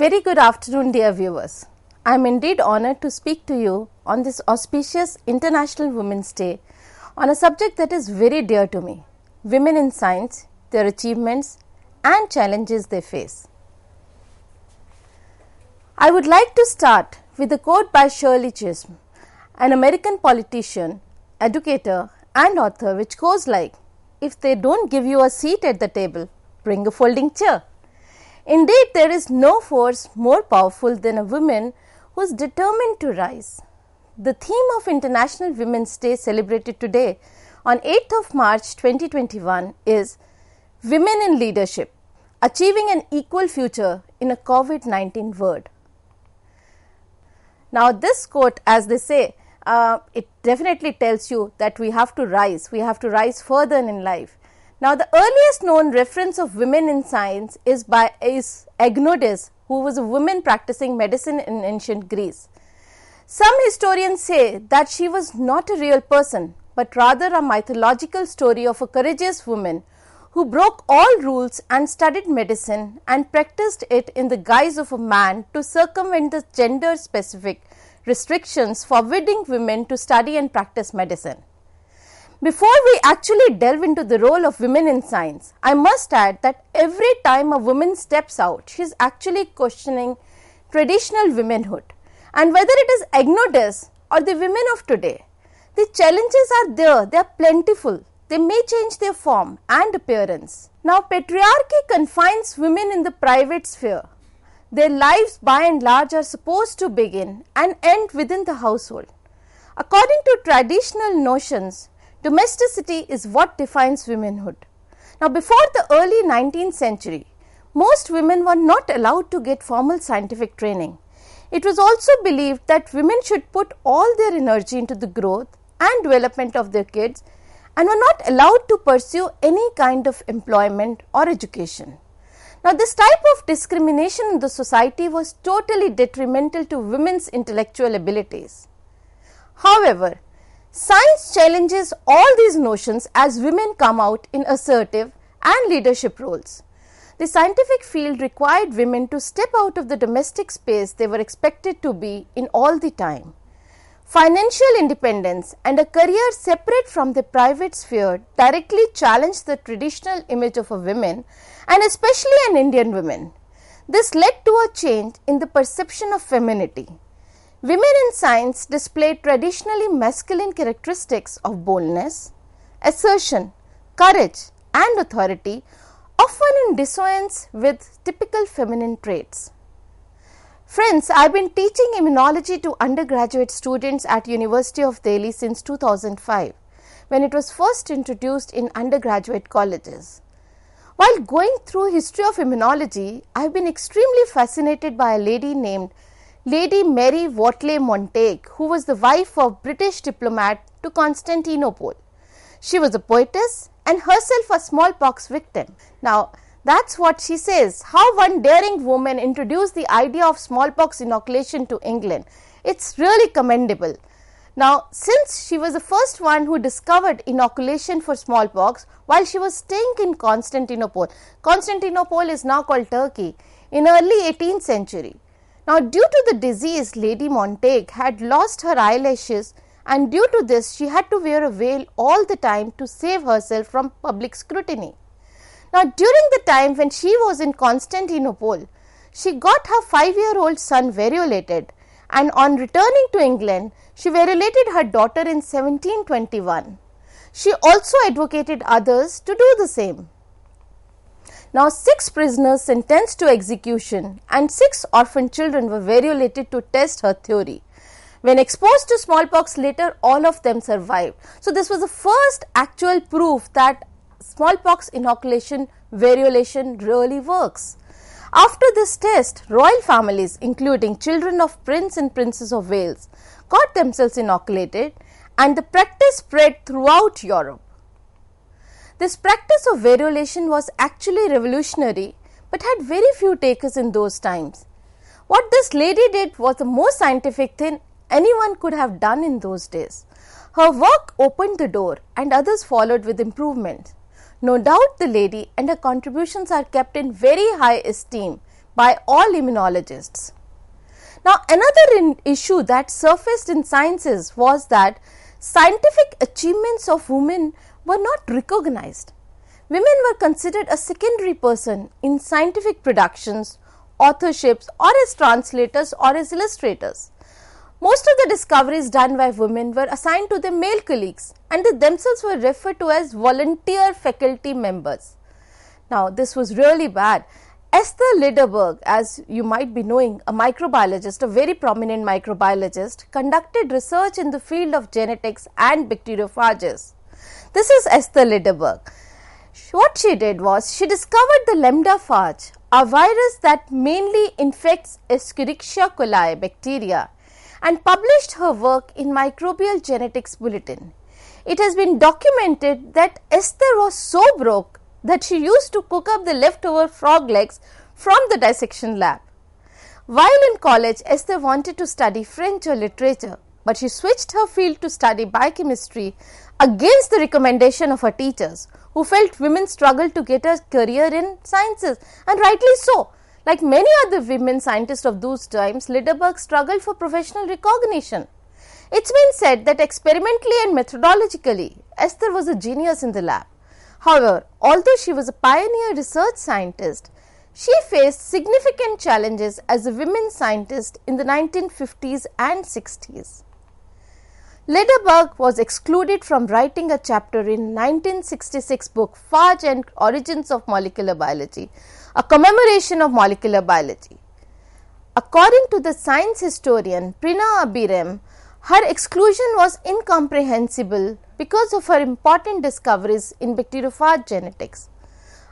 Very good afternoon, dear viewers. I am indeed honored to speak to you on this auspicious International Women's Day on a subject that is very dear to me women in science, their achievements, and challenges they face. I would like to start with a quote by Shirley Chisholm, an American politician, educator, and author, which goes like If they don't give you a seat at the table, bring a folding chair. Indeed, there is no force more powerful than a woman who is determined to rise. The theme of International Women's Day celebrated today on 8th of March 2021 is Women in Leadership Achieving an Equal Future in a COVID 19 World. Now, this quote, as they say, uh, it definitely tells you that we have to rise, we have to rise further in life. Now, the earliest known reference of women in science is by is Agnodis, who was a woman practicing medicine in ancient Greece. Some historians say that she was not a real person, but rather a mythological story of a courageous woman who broke all rules and studied medicine and practiced it in the guise of a man to circumvent the gender specific restrictions forbidding women to study and practice medicine. Before we actually delve into the role of women in science, I must add that every time a woman steps out, she is actually questioning traditional womanhood and whether it is ignotus or the women of today. The challenges are there, they are plentiful. They may change their form and appearance. Now, patriarchy confines women in the private sphere. Their lives, by and large, are supposed to begin and end within the household. According to traditional notions, domesticity is what defines womanhood. Now, before the early 19th century, most women were not allowed to get formal scientific training. It was also believed that women should put all their energy into the growth and development of their kids and were not allowed to pursue any kind of employment or education. Now, this type of discrimination in the society was totally detrimental to women's intellectual abilities. However, Science challenges all these notions as women come out in assertive and leadership roles. The scientific field required women to step out of the domestic space they were expected to be in all the time. Financial independence and a career separate from the private sphere directly challenged the traditional image of a woman and especially an Indian woman. This led to a change in the perception of femininity. Women in science display traditionally masculine characteristics of boldness, assertion, courage, and authority, often in dissonance with typical feminine traits. Friends, I've been teaching immunology to undergraduate students at University of Delhi since 2005 when it was first introduced in undergraduate colleges. While going through history of immunology, I've been extremely fascinated by a lady named Lady Mary Watley Montague, who was the wife of British diplomat to Constantinople. She was a poetess and herself a smallpox victim. Now, that's what she says. How one daring woman introduced the idea of smallpox inoculation to England. It's really commendable. Now, since she was the first one who discovered inoculation for smallpox while she was staying in Constantinople, Constantinople is now called Turkey in early 18th century. Now, due to the disease, Lady Montague had lost her eyelashes, and due to this, she had to wear a veil all the time to save herself from public scrutiny. Now, during the time when she was in Constantinople, she got her five year old son variolated, and on returning to England, she variolated her daughter in 1721. She also advocated others to do the same. Now, six prisoners sentenced to execution and six orphan children were violated to test her theory. When exposed to smallpox later, all of them survived. So, this was the first actual proof that smallpox inoculation variolation really works. After this test, royal families, including children of Prince and Princess of Wales, got themselves inoculated and the practice spread throughout Europe. This practice of variolation was actually revolutionary but had very few takers in those times. What this lady did was the most scientific thing anyone could have done in those days. Her work opened the door and others followed with improvements. No doubt the lady and her contributions are kept in very high esteem by all immunologists. Now, another issue that surfaced in sciences was that scientific achievements of women were not recognized. Women were considered a secondary person in scientific productions, authorships, or as translators or as illustrators. Most of the discoveries done by women were assigned to their male colleagues and they themselves were referred to as volunteer faculty members. Now, this was really bad. Esther Lederberg, as you might be knowing, a microbiologist, a very prominent microbiologist, conducted research in the field of genetics and bacteriophages. This is Esther Lederberg. What she did was she discovered the lambda phage, a virus that mainly infects Escherichia coli bacteria, and published her work in Microbial Genetics Bulletin. It has been documented that Esther was so broke that she used to cook up the leftover frog legs from the dissection lab. While in college, Esther wanted to study French or literature, but she switched her field to study biochemistry against the recommendation of her teachers, who felt women struggled to get a career in sciences, and rightly so. Like many other women scientists of those times, Lederberg struggled for professional recognition. It's been said that experimentally and methodologically, Esther was a genius in the lab. However, although she was a pioneer research scientist, she faced significant challenges as a women scientist in the 1950s and 60s. Lederberg was excluded from writing a chapter in 1966 book Fudge and Origins of Molecular Biology, a commemoration of molecular biology. According to the science historian Prina Abiram, her exclusion was incomprehensible because of her important discoveries in bacteriophage genetics.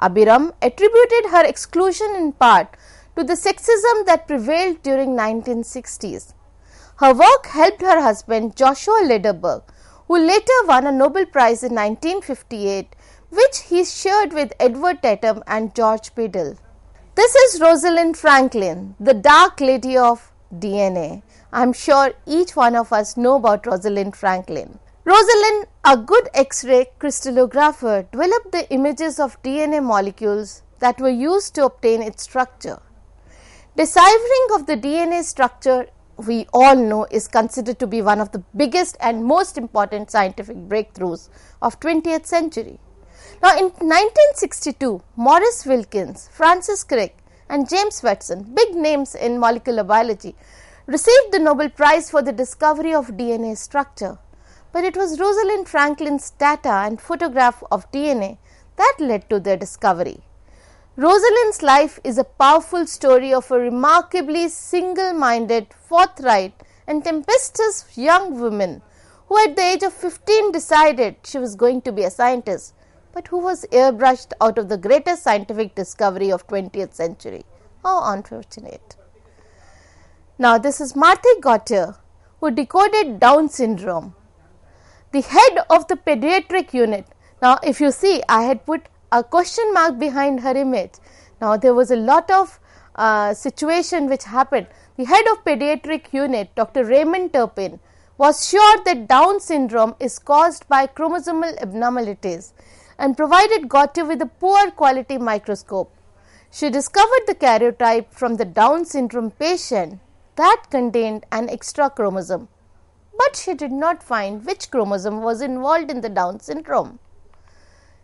Abiram attributed her exclusion in part to the sexism that prevailed during 1960s. Her work helped her husband Joshua Lederberg, who later won a Nobel Prize in 1958, which he shared with Edward Tatum and George Biddle. This is Rosalind Franklin, the Dark Lady of DNA. I'm sure each one of us know about Rosalind Franklin. Rosalind, a good X-ray crystallographer, developed the images of DNA molecules that were used to obtain its structure. Deciphering of the DNA structure we all know is considered to be one of the biggest and most important scientific breakthroughs of 20th century. Now in 1962, Morris Wilkins, Francis Crick and James Watson, big names in molecular biology, received the Nobel Prize for the discovery of DNA structure. But it was Rosalind Franklin's data and photograph of DNA that led to their discovery. Rosalind's life is a powerful story of a remarkably single minded, forthright, and tempestuous young woman who, at the age of 15, decided she was going to be a scientist, but who was airbrushed out of the greatest scientific discovery of 20th century. How unfortunate. Now, this is Marthe Gautier who decoded Down syndrome, the head of the pediatric unit. Now, if you see, I had put a question mark behind her image. Now, there was a lot of uh, situation which happened. The head of pediatric unit, Dr. Raymond Turpin, was sure that Down syndrome is caused by chromosomal abnormalities and provided Gautier with a poor quality microscope. She discovered the karyotype from the Down syndrome patient that contained an extra chromosome, but she did not find which chromosome was involved in the Down syndrome.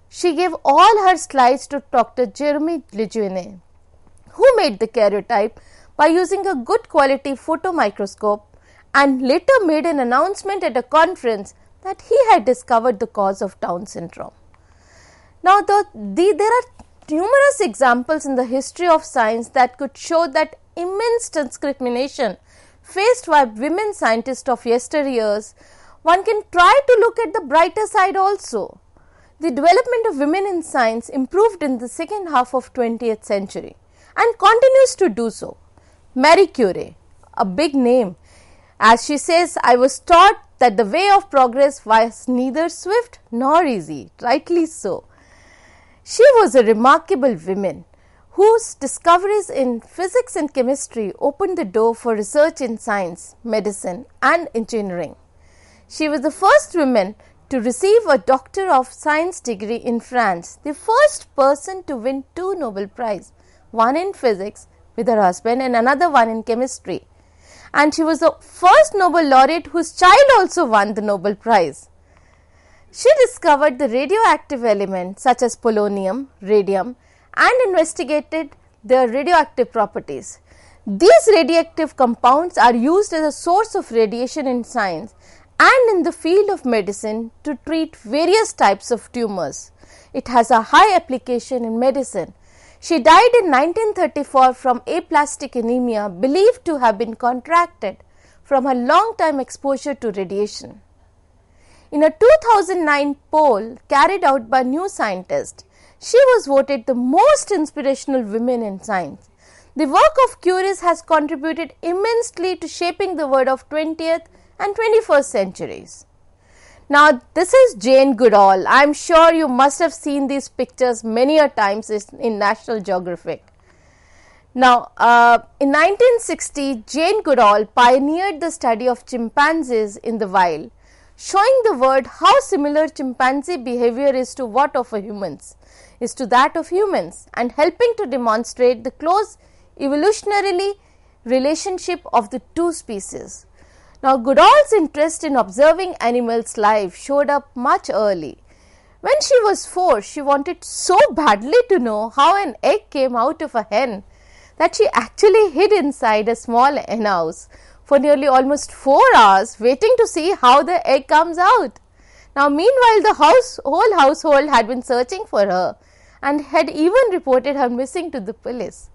She gave all her slides to Dr. Jeremy Lejeune, who made the karyotype by using a good quality photo microscope and later made an announcement at a conference that he had discovered the cause of Down syndrome. Now, the, the, there are numerous examples in the history of science that could show that immense discrimination faced by women scientists of yesteryears. One can try to look at the brighter side also. The development of women in science improved in the second half of 20th century and continues to do so. Marie Curie, a big name, as she says, I was taught that the way of progress was neither swift nor easy, rightly so. She was a remarkable woman whose discoveries in physics and chemistry opened the door for research in science, medicine, and engineering. She was the first woman to receive a Doctor of Science degree in France, the first person to win two Nobel Prize, one in physics with her husband and another one in chemistry. And she was the first Nobel laureate whose child also won the Nobel Prize. She discovered the radioactive elements such as polonium, radium, and investigated their radioactive properties. These radioactive compounds are used as a source of radiation in science and in the field of medicine to treat various types of tumors. It has a high application in medicine. She died in 1934 from aplastic anemia believed to have been contracted from her long time exposure to radiation. In a 2009 poll carried out by New Scientist, she was voted the most inspirational woman in science. The work of Curie has contributed immensely to shaping the world of 20th and 21st centuries. Now, this is Jane Goodall. I am sure you must have seen these pictures many a times in National Geographic. Now, uh, in 1960, Jane Goodall pioneered the study of chimpanzees in the wild, showing the world how similar chimpanzee behavior is to what of humans, is to that of humans, and helping to demonstrate the close evolutionarily relationship of the two species. Now, Goodall's interest in observing animals lives showed up much early. When she was four, she wanted so badly to know how an egg came out of a hen that she actually hid inside a small hen house for nearly almost four hours, waiting to see how the egg comes out. Now, meanwhile, the house, whole household had been searching for her and had even reported her missing to the police.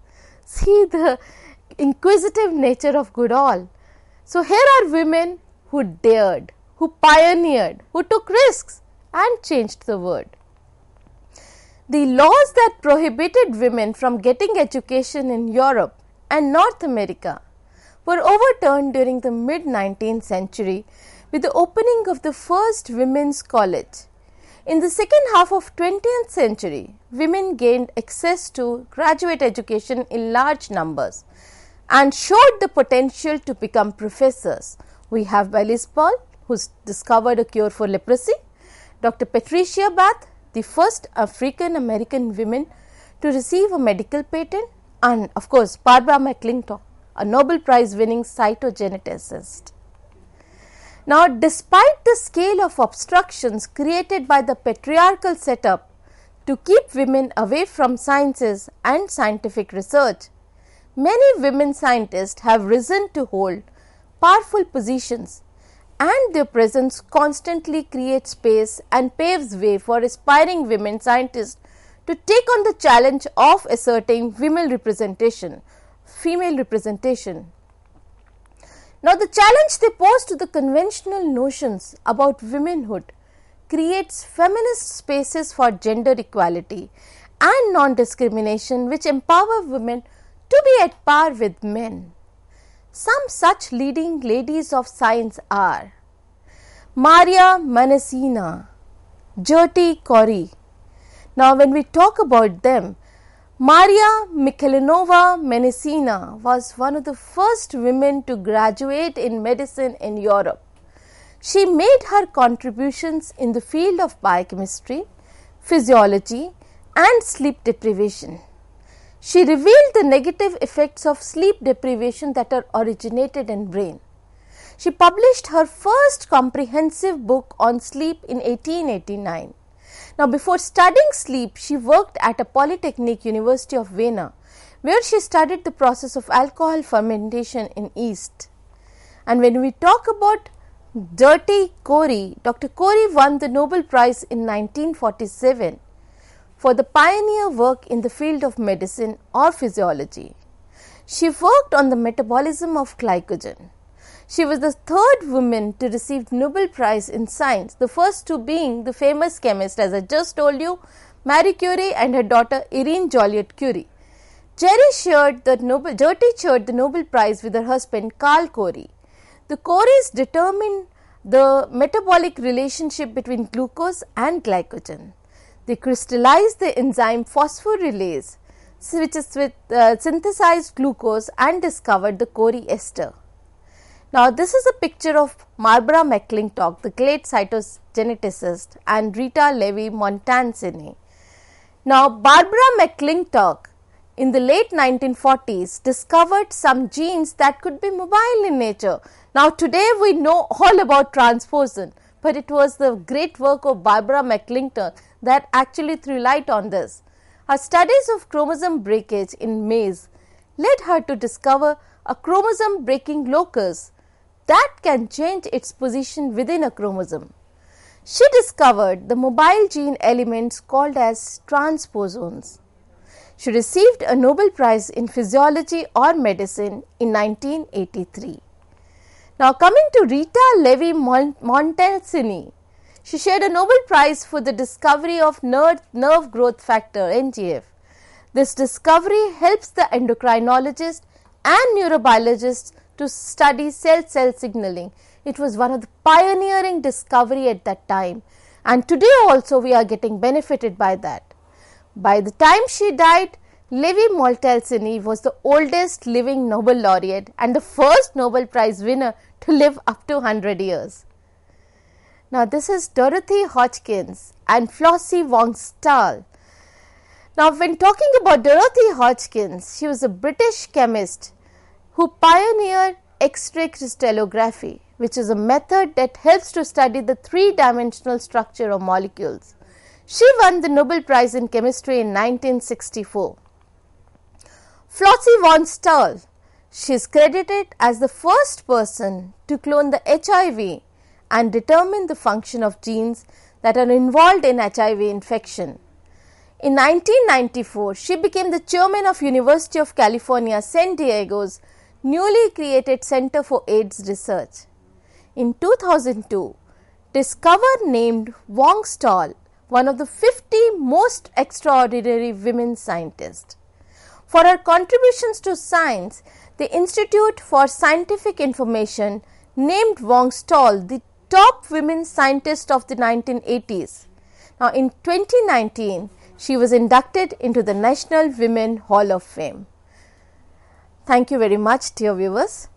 See the inquisitive nature of Goodall. So, here are women who dared, who pioneered, who took risks and changed the world. The laws that prohibited women from getting education in Europe and North America were overturned during the mid 19th century with the opening of the first women's college. In the second half of 20th century, women gained access to graduate education in large numbers and showed the potential to become professors. We have Wallis Paul, who discovered a cure for leprosy, Dr. Patricia Bath, the first African American woman to receive a medical patent, and of course, Barbara McClintock, a Nobel Prize winning cytogeneticist. Now, despite the scale of obstructions created by the patriarchal setup to keep women away from sciences and scientific research, Many women scientists have risen to hold powerful positions, and their presence constantly creates space and paves way for aspiring women scientists to take on the challenge of asserting female representation. Female representation. Now, the challenge they pose to the conventional notions about womanhood creates feminist spaces for gender equality and non discrimination, which empower women to be at par with men. Some such leading ladies of science are Maria Menesina, Jyoti Kori. Now, when we talk about them, Maria Mikhailinova Menesina was one of the first women to graduate in medicine in Europe. She made her contributions in the field of biochemistry, physiology, and sleep deprivation. She revealed the negative effects of sleep deprivation that are originated in brain. She published her first comprehensive book on sleep in 1889. Now, before studying sleep, she worked at a Polytechnic University of Vienna, where she studied the process of alcohol fermentation in yeast. And when we talk about Dirty Corey, Dr. Corey won the Nobel Prize in 1947 for the pioneer work in the field of medicine or physiology. She worked on the metabolism of glycogen. She was the third woman to receive Nobel Prize in Science, the first two being the famous chemist, as I just told you, Marie Curie and her daughter Irene Joliot Curie. Jerry shared the Nobel, Jerty shared the Nobel Prize with her husband Carl Corey. The Coreys determined the metabolic relationship between glucose and glycogen. They crystallize the enzyme phosphorylase, which is with, uh, synthesized glucose and discovered the Cori ester. Now, this is a picture of Barbara McClintock, the great cytogeneticist, and Rita Levi Montansini. Now, Barbara McClintock in the late 1940s discovered some genes that could be mobile in nature. Now, today we know all about transposon, but it was the great work of Barbara McClinton that actually threw light on this. Her studies of chromosome breakage in maize led her to discover a chromosome breaking locus that can change its position within a chromosome. She discovered the mobile gene elements called as transposons. She received a Nobel Prize in Physiology or Medicine in 1983. Now, coming to Rita Levi Montalcini, she shared a Nobel Prize for the discovery of nerve, growth factor (NGF). This discovery helps the endocrinologist and neurobiologists to study cell-cell signaling. It was one of the pioneering discovery at that time, and today also we are getting benefited by that. By the time she died, Levi Maltelsini was the oldest living Nobel laureate and the first Nobel Prize winner to live up to 100 years. Now, this is Dorothy Hodgkins and Flossie Wong Stahl. Now, when talking about Dorothy Hodgkins, she was a British chemist who pioneered X ray crystallography, which is a method that helps to study the three dimensional structure of molecules. She won the Nobel Prize in Chemistry in 1964. Flossie von Stahl. She is credited as the first person to clone the HIV and determine the function of genes that are involved in HIV infection. In 1994, she became the chairman of University of California, San Diego's newly created Center for AIDS Research. In 2002, Discover named Wong Stahl one of the 50 most extraordinary women scientists. For her contributions to science, the Institute for Scientific Information named Wong Stahl the top women scientist of the 1980s. Now, in 2019, she was inducted into the National Women Hall of Fame. Thank you very much, dear viewers.